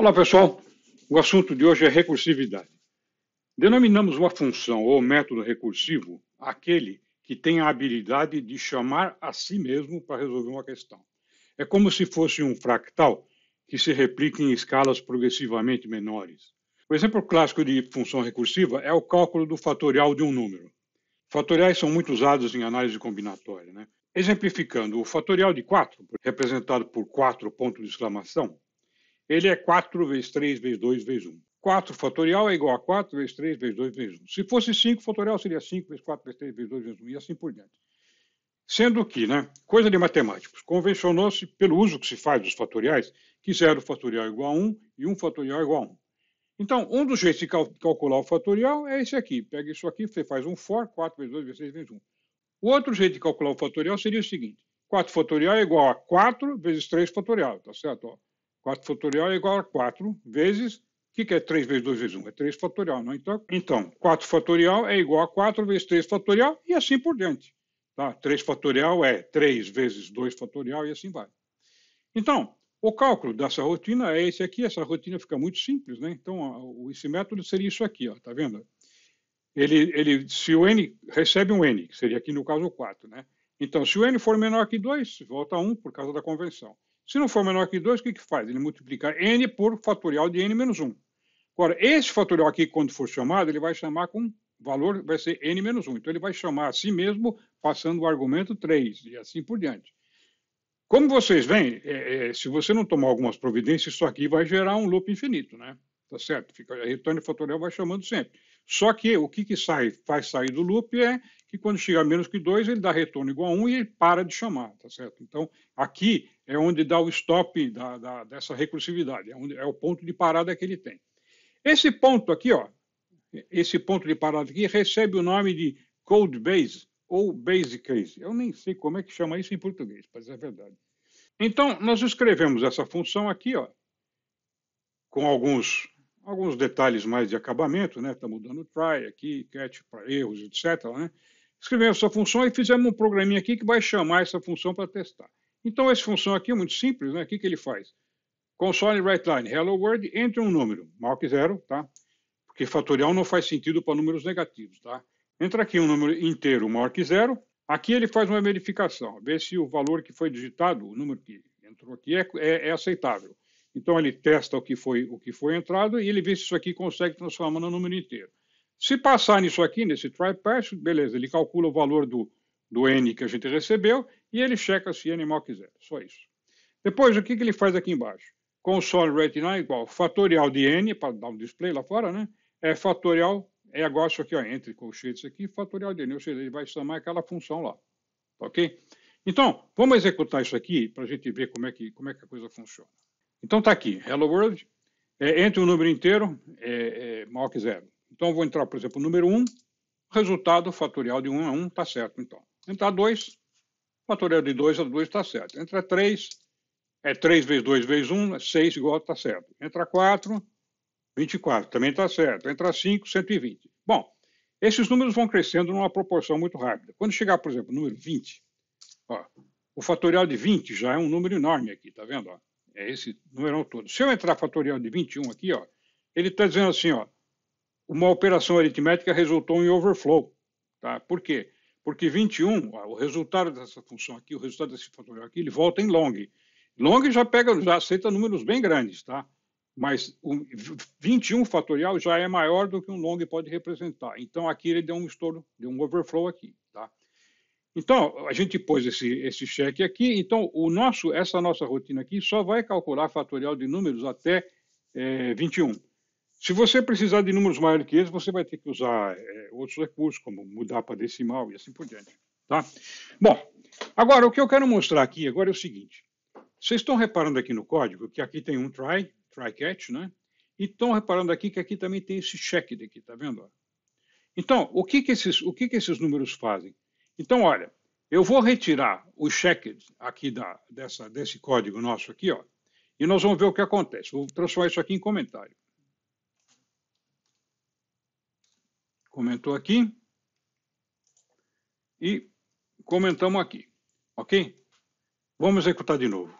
Olá, pessoal. O assunto de hoje é recursividade. Denominamos uma função ou método recursivo aquele que tem a habilidade de chamar a si mesmo para resolver uma questão. É como se fosse um fractal que se replica em escalas progressivamente menores. O exemplo clássico de função recursiva é o cálculo do fatorial de um número. Fatoriais são muito usados em análise combinatória. Né? Exemplificando, o fatorial de 4, representado por 4 pontos de exclamação, ele é 4 vezes 3 vezes 2 vezes 1. 4 fatorial é igual a 4 vezes 3 vezes 2 vezes 1. Se fosse 5 fatorial, seria 5 vezes 4 vezes 3 vezes 2 vezes 1 e assim por diante. Sendo que, né, coisa de matemáticos, convencionou-se, pelo uso que se faz dos fatoriais, que 0 fatorial é igual a 1 e 1 fatorial é igual a 1. Então, um dos jeitos de cal calcular o fatorial é esse aqui. Pega isso aqui, você faz um for, 4 vezes 2 vezes 3 vezes 1. O outro jeito de calcular o fatorial seria o seguinte. 4 fatorial é igual a 4 vezes 3 fatorial, tá certo? Ó. 4 fatorial é igual a 4 vezes. O que é 3 vezes 2 vezes 1? É 3 fatorial, não? É? Então, então 4 fatorial é igual a 4 vezes 3 fatorial e assim por diante. Tá? 3 fatorial é 3 vezes 2 fatorial e assim vai. Então, o cálculo dessa rotina é esse aqui. Essa rotina fica muito simples, né? Então, ó, esse método seria isso aqui, ó, tá vendo? Ele, ele, se o n recebe um n, que seria aqui no caso o 4, né? Então, se o n for menor que 2, volta 1 por causa da convenção. Se não for menor que 2, o que, que faz? Ele multiplica n por fatorial de n menos 1. Agora, esse fatorial aqui, quando for chamado, ele vai chamar com valor, vai ser n menos 1. Então, ele vai chamar a si mesmo, passando o argumento 3, e assim por diante. Como vocês veem, é, é, se você não tomar algumas providências, isso aqui vai gerar um loop infinito, né? Tá certo? Fica, retorno fatorial vai chamando sempre. Só que o que, que sai, faz sair do loop é que quando chega a menos que 2, ele dá retorno igual a 1 um e ele para de chamar, tá certo? Então, aqui é onde dá o stop da, da, dessa recursividade, é, onde, é o ponto de parada que ele tem. Esse ponto aqui, ó, esse ponto de parada aqui recebe o nome de code base ou base case. Eu nem sei como é que chama isso em português, mas é verdade. Então, nós escrevemos essa função aqui, ó, com alguns alguns detalhes mais de acabamento, né? Estamos tá dando try aqui, catch para erros, etc. Né? Escrevemos essa função e fizemos um programinha aqui que vai chamar essa função para testar. Então, essa função aqui é muito simples, né? O que, que ele faz? Console hello world, entra um número, que zero, tá? Porque fatorial não faz sentido para números negativos, tá? Entra aqui um número inteiro, maior que zero. Aqui ele faz uma verificação, ver se o valor que foi digitado, o número que entrou aqui, é, é, é aceitável. Então ele testa o que foi o que foi entrado e ele vê se isso aqui consegue transformar no número inteiro. Se passar nisso aqui, nesse try pass, beleza, ele calcula o valor do, do N que a gente recebeu e ele checa se N mal maior que zero. Só isso. Depois, o que, que ele faz aqui embaixo? Console rate now é igual fatorial de N, para dar um display lá fora, né? É fatorial, é agora isso aqui, ó, entre colchetes aqui, fatorial de N, ou seja, ele vai chamar aquela função lá. Tá ok? Então, vamos executar isso aqui para a gente ver como é, que, como é que a coisa funciona. Então está aqui, hello world, é, entre o número inteiro é, é, maior que zero. Então eu vou entrar, por exemplo, o número 1, resultado fatorial de 1 a 1 está certo, então. Entrar 2, fatorial de 2 a 2 está certo. Entrar 3, é 3 vezes 2 vezes 1, 6 igual, está certo. Entra 4, 24, também está certo. Entra 5, 120. Tá Bom, esses números vão crescendo numa proporção muito rápida. Quando chegar, por exemplo, o número 20, ó, o fatorial de 20 já é um número enorme aqui, está vendo? Ó? É esse numerão todo. Se eu entrar fatorial de 21 aqui, ó, ele está dizendo assim, ó, uma operação aritmética resultou em overflow. Tá? Por quê? Porque 21, ó, o resultado dessa função aqui, o resultado desse fatorial aqui, ele volta em long. Long já pega, já aceita números bem grandes, tá? Mas o 21 fatorial já é maior do que um long pode representar. Então aqui ele deu um estouro, deu um overflow aqui, tá? Então, a gente pôs esse, esse cheque aqui, então o nosso, essa nossa rotina aqui só vai calcular fatorial de números até é, 21. Se você precisar de números maiores que esse, você vai ter que usar é, outros recursos, como mudar para decimal e assim por diante. Tá? Bom, agora o que eu quero mostrar aqui agora é o seguinte. Vocês estão reparando aqui no código que aqui tem um try, try catch, né? E estão reparando aqui que aqui também tem esse check daqui, tá vendo? Então, o que que esses, o que que esses números fazem? Então, olha, eu vou retirar o cheque aqui da, dessa, desse código nosso aqui, ó, e nós vamos ver o que acontece. Vou transformar isso aqui em comentário. Comentou aqui e comentamos aqui, ok? Vamos executar de novo.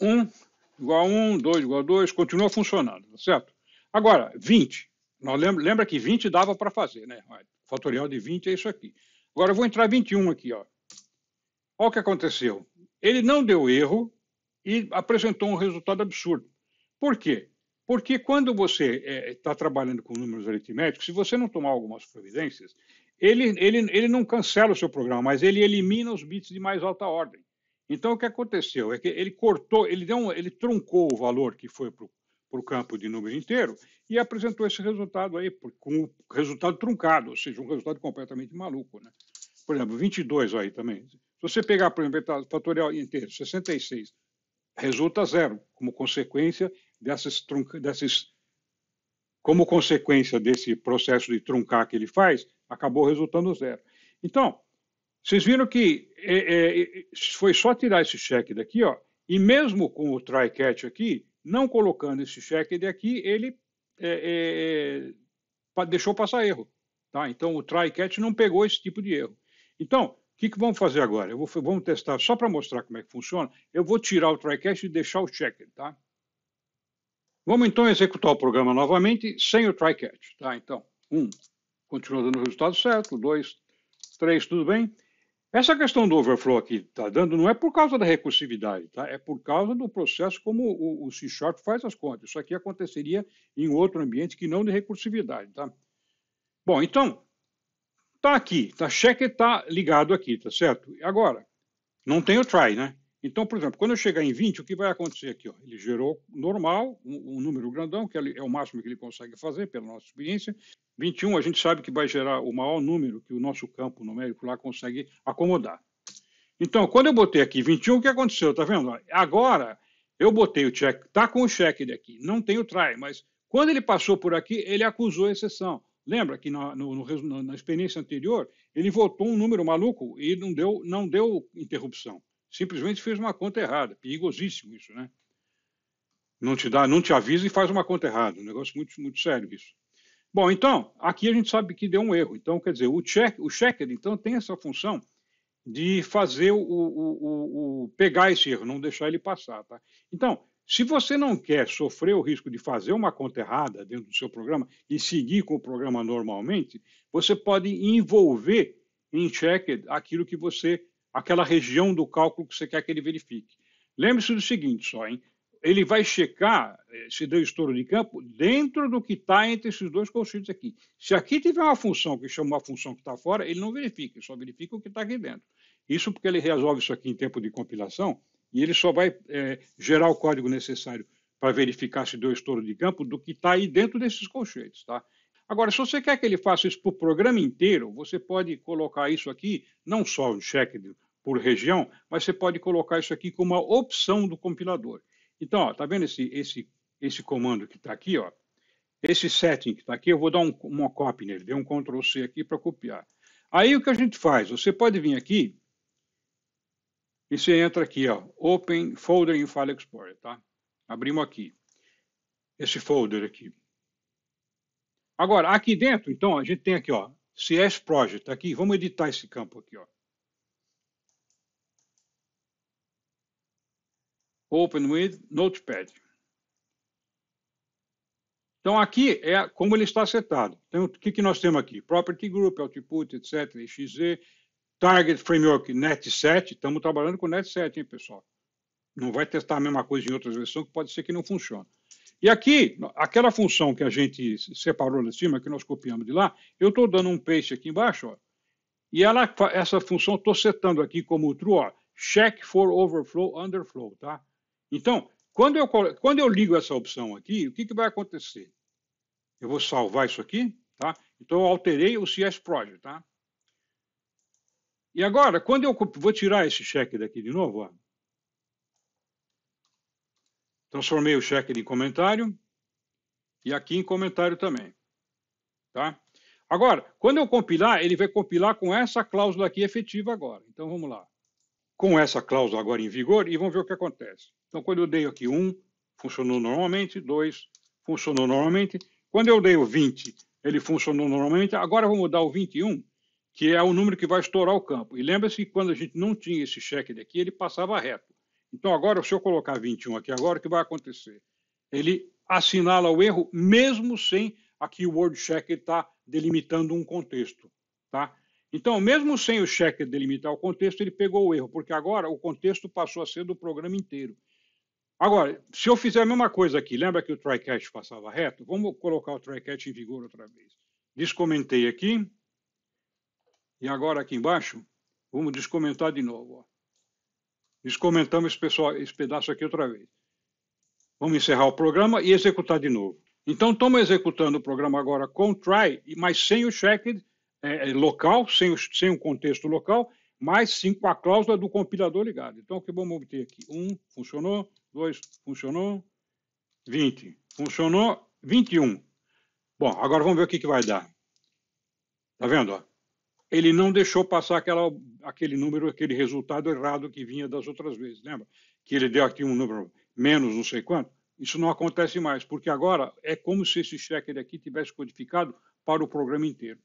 1 um, igual a 1, um, 2 igual a 2, continua funcionando, tá certo? Agora, 20. Nós lembra, lembra que 20 dava para fazer, né? fatorial de 20 é isso aqui. Agora eu vou entrar 21 aqui. Ó. Olha o que aconteceu. Ele não deu erro e apresentou um resultado absurdo. Por quê? Porque quando você está é, tá trabalhando com números aritméticos, se você não tomar algumas providências, ele, ele, ele não cancela o seu programa, mas ele elimina os bits de mais alta ordem. Então, o que aconteceu é que ele cortou, ele, deu um, ele truncou o valor que foi para o campo de número inteiro e apresentou esse resultado aí, com o resultado truncado, ou seja, um resultado completamente maluco. Né? por exemplo, 22 aí também. Se você pegar, por exemplo, fatorial inteiro, 66, resulta zero, como consequência dessas, dessas como consequência desse processo de truncar que ele faz, acabou resultando zero. Então, vocês viram que é, é, foi só tirar esse cheque daqui, ó, e mesmo com o try catch aqui, não colocando esse cheque daqui, ele é, é, é deixou passar erro. Tá? Então, o try catch não pegou esse tipo de erro. Então, o que, que vamos fazer agora? Vou, vamos testar só para mostrar como é que funciona. Eu vou tirar o TriCast e deixar o checker, tá? Vamos então executar o programa novamente sem o TriCatch, tá? Então, um, continua dando o resultado certo, dois, três, tudo bem. Essa questão do overflow aqui está dando não é por causa da recursividade, tá? É por causa do processo como o, o C Sharp faz as contas. Isso aqui aconteceria em outro ambiente que não de recursividade, tá? Bom, então, Está aqui, tá cheque está ligado aqui, tá certo? Agora, não tem o try, né? Então, por exemplo, quando eu chegar em 20, o que vai acontecer aqui? Ó? Ele gerou normal, um, um número grandão, que é o máximo que ele consegue fazer, pela nossa experiência. 21, a gente sabe que vai gerar o maior número que o nosso campo numérico lá consegue acomodar. Então, quando eu botei aqui 21, o que aconteceu? Tá vendo? Agora, eu botei o check, tá com o check daqui, não tem o try, mas quando ele passou por aqui, ele acusou exceção. Lembra que na, no, no, na experiência anterior ele votou um número maluco e não deu, não deu interrupção. Simplesmente fez uma conta errada. Perigosíssimo isso, né? Não te dá, não te avisa e faz uma conta errada. Um negócio muito, muito sério isso. Bom, então, aqui a gente sabe que deu um erro. Então, quer dizer, o, check, o checker, então, tem essa função de fazer o, o, o, o, pegar esse erro, não deixar ele passar. Tá? Então, se você não quer sofrer o risco de fazer uma conta errada dentro do seu programa e seguir com o programa normalmente, você pode envolver em check aquilo que você, aquela região do cálculo que você quer que ele verifique. Lembre-se do seguinte só, hein? Ele vai checar eh, se deu estouro de campo dentro do que está entre esses dois conceitos aqui. Se aqui tiver uma função que chama uma função que está fora, ele não verifica, ele só verifica o que está aqui dentro. Isso porque ele resolve isso aqui em tempo de compilação e ele só vai é, gerar o código necessário para verificar se deu estouro de campo do que está aí dentro desses colchetes. Tá? Agora, se você quer que ele faça isso para o programa inteiro, você pode colocar isso aqui, não só o check por região, mas você pode colocar isso aqui como uma opção do compilador. Então, está vendo esse, esse, esse comando que está aqui? Ó? Esse setting que está aqui, eu vou dar um, uma copy nele, dei um Ctrl C aqui para copiar. Aí o que a gente faz? Você pode vir aqui e você entra aqui, ó, Open Folder in File Explorer, tá? Abrimos aqui, esse folder aqui. Agora, aqui dentro, então, a gente tem aqui, ó, CS Project, tá aqui, vamos editar esse campo aqui, ó. Open with Notepad. Então, aqui é como ele está setado. Então, o que, que nós temos aqui? Property Group, Output, etc., XZ, Target Framework Net 7, estamos trabalhando com Net 7, hein, pessoal? Não vai testar a mesma coisa em outras versões, que pode ser que não funcione. E aqui, aquela função que a gente separou lá de cima, que nós copiamos de lá, eu estou dando um paste aqui embaixo, ó, e ela, essa função estou setando aqui como true, ó, check for overflow, underflow, tá? Então, quando eu, quando eu ligo essa opção aqui, o que, que vai acontecer? Eu vou salvar isso aqui, tá? Então, eu alterei o CS Project, tá? E agora, quando eu vou tirar esse cheque daqui de novo, ó. transformei o cheque em comentário e aqui em comentário também. Tá? Agora, quando eu compilar, ele vai compilar com essa cláusula aqui efetiva agora. Então vamos lá. Com essa cláusula agora em vigor e vamos ver o que acontece. Então quando eu dei aqui 1, um, funcionou normalmente, 2, funcionou normalmente. Quando eu dei o 20, ele funcionou normalmente. Agora eu vou mudar o 21 que é o número que vai estourar o campo. E lembra-se que quando a gente não tinha esse cheque daqui, ele passava reto. Então agora, se eu colocar 21 aqui agora, o que vai acontecer? Ele assinala o erro mesmo sem aqui o word checker estar tá delimitando um contexto, tá? Então, mesmo sem o checker delimitar o contexto, ele pegou o erro, porque agora o contexto passou a ser do programa inteiro. Agora, se eu fizer a mesma coisa aqui, lembra que o try catch passava reto? Vamos colocar o try catch em vigor outra vez. Descomentei aqui, e agora aqui embaixo, vamos descomentar de novo. Ó. Descomentamos esse, pessoal, esse pedaço aqui outra vez. Vamos encerrar o programa e executar de novo. Então, estamos executando o programa agora com try, mas sem o check é, é local, sem, o, sem contexto local, mas sim com a cláusula do compilador ligado. Então, o que vamos obter aqui? 1 um, funcionou, 2 funcionou, 20 funcionou, 21. Bom, agora vamos ver o que, que vai dar. Tá vendo? Ó? ele não deixou passar aquela, aquele número, aquele resultado errado que vinha das outras vezes, lembra? Que ele deu aqui um número menos não sei quanto. Isso não acontece mais, porque agora é como se esse checker aqui tivesse codificado para o programa inteiro.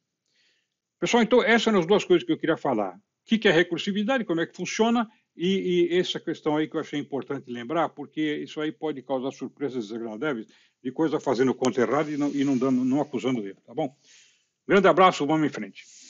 Pessoal, então essas eram as duas coisas que eu queria falar. O que é recursividade, como é que funciona, e, e essa questão aí que eu achei importante lembrar, porque isso aí pode causar surpresas desagradáveis de coisa fazendo conta errada e não, e não, dando, não acusando ele, tá bom? Grande abraço, vamos em frente.